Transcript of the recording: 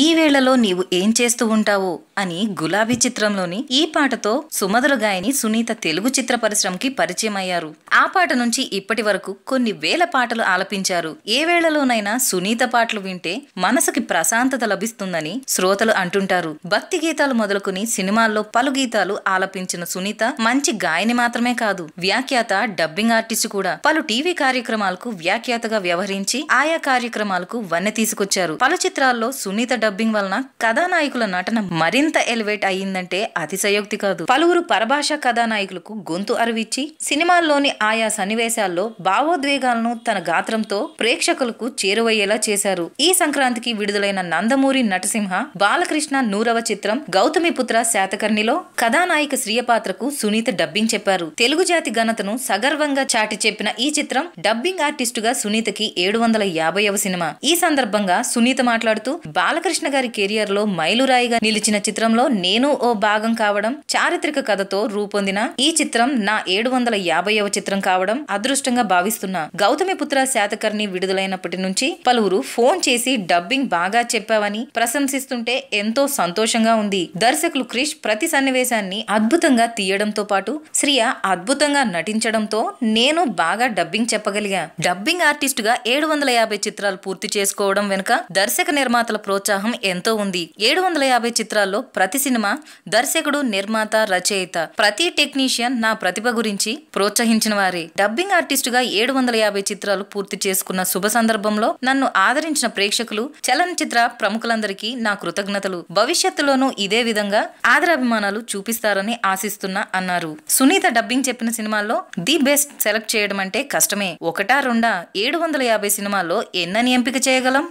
ఈ వేళలో నీవు ఏం చేస్తూ ఉంటావు అని గులాబీ చిత్రంలోని ఈ పాటతో సుమధుర గాయని సునీత తెలుగు చిత్ర పరిశ్రమకి పరిచయం అయ్యారు ఆ పాట నుంచి ఇప్పటి వరకు కొన్ని వేల పాటలు ఆలపించారు ఏ వేళలోనైనా సునీత పాటలు వింటే మనసుకి ప్రశాంతత లభిస్తుందని శ్రోతలు అంటుంటారు భక్తి గీతాలు మొదలుకుని సినిమాల్లో పలు గీతాలు ఆలపించిన సునీత మంచి గాయని మాత్రమే కాదు వ్యాఖ్యాత డబ్బింగ్ ఆర్టిస్ట్ కూడా పలు టీవీ కార్యక్రమాలకు వ్యాఖ్యాతగా వ్యవహరించి ఆయా కార్యక్రమాలకు వన్నె తీసుకొచ్చారు పలు చిత్రాల్లో సునీత డబ్బింగ్ వలన కథానాయకుల నటన మరింత ఎలివేట్ అయ్యిందంటే అతిశయోక్తి కాదు పలువురు పరభాష కథానాయకులకు గొంతు అరవిచ్చి సినిమాల్లోని ఆయా సన్నివేశాల్లో భావోద్వేగాలను తన గాత్రంతో ప్రేక్షకులకు చేరువయ్యేలా చేశారు ఈ సంక్రాంతికి విడుదలైన నందమూరి నటసింహ బాలకృష్ణ నూరవ చిత్రం గౌతమిపుత్ర శాతకర్ణిలో కథానాయిక శ్రీయ పాత్రకు సునీత డబ్బింగ్ చెప్పారు తెలుగు జాతి ఘనతను సగర్వంగా చాటి చెప్పిన ఈ చిత్రం డబ్బింగ్ ఆర్టిస్టుగా సునీతకి ఏడు వందల యాభైవ సినిమా ఈ సందర్భంగా సునీత మాట్లాడుతూ బాలకృష్ణ బాలకృష్ణ గారి కెరియర్ లో మైలురాయిగా నిలిచిన చిత్రంలో నేను ఓ భాగం కావడం చారిత్రక కథతో రూపొందిన ఈ చిత్రం నా ఏడు వందల యాభైవ చిత్రం కావడం అదృష్టంగా భావిస్తున్నా గౌతమిపుత్ర శాతకర్ణి విడుదలైనప్పటి నుంచి పలువురు ఫోన్ చేసి డబ్బింగ్ బాగా చెప్పావని ప్రశంసిస్తుంటే ఎంతో సంతోషంగా ఉంది దర్శకులు క్రిష్ ప్రతి సన్నివేశాన్ని అద్భుతంగా తీయడంతో పాటు శ్రియ అద్భుతంగా నటించడంతో నేను బాగా డబ్బింగ్ చెప్పగలిగా డబ్బింగ్ ఆర్టిస్ట్ గా ఏడు వందల యాభై చిత్రాలు పూర్తి చేసుకోవడం వెనుక దర్శక నిర్మాతల ప్రోత్సాహం ఉత్సాహం ఎంతో ఉంది ఏడు వందల యాభై చిత్రాల్లో ప్రతి సినిమా దర్శకుడు నిర్మాత రచయిత ప్రతి టెక్నీషియన్ నా ప్రతిభ గురించి ప్రోత్సహించిన వారే డబ్బింగ్ ఆర్టిస్ట్ గా ఏడు వందల యాభై చిత్రాలు పూర్తి చేసుకున్న శుభ సందర్భంలో నన్ను ఆదరించిన ప్రేక్షకులు చలనచిత్ర ప్రముఖులందరికీ నా కృతజ్ఞతలు భవిష్యత్తులోనూ ఇదే విధంగా ఆదరాభిమానాలు చూపిస్తారని ఆశిస్తున్నా అన్నారు సునీత డబ్బింగ్ చెప్పిన సినిమాల్లో ది బెస్ట్ సెలెక్ట్ చేయడం అంటే కష్టమే ఒకటా రెండా ఏడు వందల యాభై సినిమాల్లో ఎన్నని ఎంపిక చేయగలం